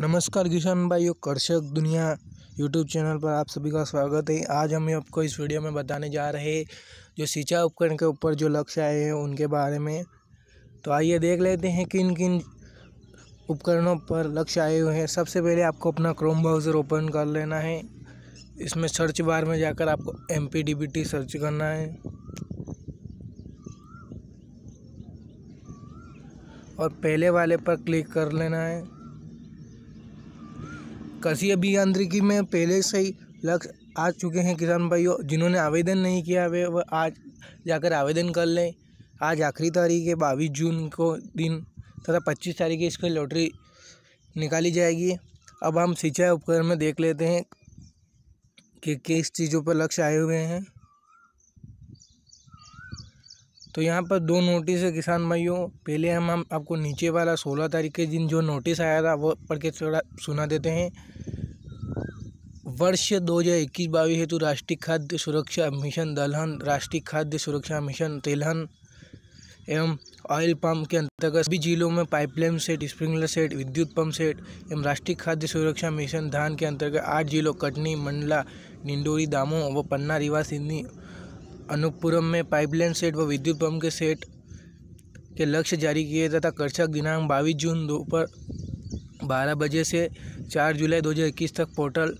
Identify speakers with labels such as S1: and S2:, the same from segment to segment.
S1: नमस्कार किसान भाइयों कर्षक दुनिया यूट्यूब चैनल पर आप सभी का स्वागत है आज हम आपको इस वीडियो में बताने जा रहे हैं जो सिंचाई उपकरण के ऊपर जो लक्ष्य आए हैं उनके बारे में तो आइए देख लेते हैं किन किन उपकरणों पर लक्ष्य आए हुए हैं सबसे पहले आपको अपना क्रोम ब्राउज़र ओपन कर लेना है इसमें सर्च बार में जाकर आपको एम पी सर्च करना है और पहले वाले पर क्लिक कर लेना है कृषि अभियांत्रिकी में पहले से ही लक्ष्य आ चुके हैं किसान भाइयों जिन्होंने आवेदन नहीं किया वे वह आज जाकर आवेदन कर लें आज आखिरी तारीख है बाईस जून को दिन तथा पच्चीस तारीख की इसकी लॉटरी निकाली जाएगी अब हम सिंचाई उपकरण में देख लेते हैं कि किस चीज़ों पर लक्ष्य आए हुए हैं तो यहाँ पर दो नोटिस है किसान भाइयों पहले हम हम आपको नीचे वाला सोलह तारीख के दिन जो नोटिस आया था वो पढ़ के थोड़ा सुना देते हैं वर्ष दो हज़ार इक्कीस बाईस हेतु राष्ट्रीय खाद्य सुरक्षा मिशन दलहन राष्ट्रीय खाद्य सुरक्षा मिशन तेलहन एवं ऑयल पंप के अंतर्गत सभी जिलों में पाइपलाइन सेट स्प्रिंकलर सेट विद्युत पंप सेट एवं राष्ट्रीय खाद्य सुरक्षा मिशन धान के अंतर्गत आठ जिलों कटनी मंडला निंडोरी दामों व पन्ना रीवा सिंधी अनुपुरम में पाइपलाइन सेट व विद्युत पंप के सेट के लक्ष्य जारी किए तथा कर्षक दिनांक बाईस जून दोपहर बारह बजे से चार जुलाई इक्कीस तक पोर्टल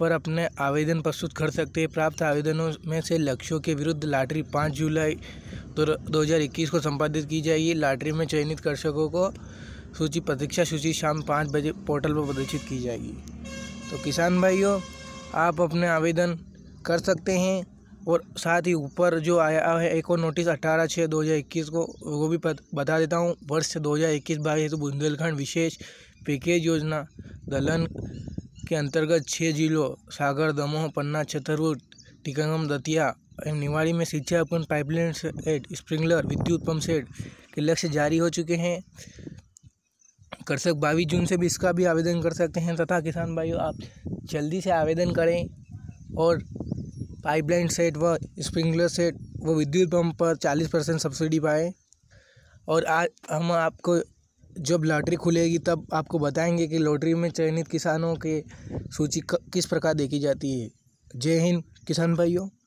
S1: पर अपने आवेदन प्रस्तुत कर सकते हैं प्राप्त आवेदनों में से लक्ष्यों के विरुद्ध लॉटरी पाँच जुलाई दो हज़ार इक्कीस को संपादित की जाएगी लॉटरी में चयनित कर्षकों को सूची प्रतीक्षा सूची शाम पाँच बजे पोर्टल पर प्रदर्शित की जाएगी तो किसान भाइयों आप अपने आवेदन कर सकते हैं और साथ ही ऊपर जो आया है एक और नोटिस अठारह छः दो हज़ार इक्कीस को वो भी बता देता हूँ वर्ष दो हज़ार इक्कीस बाईस हेतु तो बुंदेलखंड विशेष पैकेज योजना दलहन के अंतर्गत छः जिलों सागर दमोह पन्ना छतरपुर टीकागम दतिया एवं निवाड़ी में शिक्षा अपन पाइपलाइन सेट स्प्रिंकलर विद्युत पंप सेट के लक्ष्य जारी हो चुके हैं कृषक बाईस जून से भी इसका भी आवेदन कर सकते हैं तथा किसान भाइयों आप जल्दी से आवेदन करें और पाइपलाइन सेट व स्प्रिंकलर सेट व विद्युत पंप पर चालीस परसेंट सब्सिडी पाएँ और आज हम आपको जब लॉटरी खुलेगी तब आपको बताएंगे कि लॉटरी में चयनित किसानों के सूची किस प्रकार देखी जाती है जय हिंद किसान भाइयों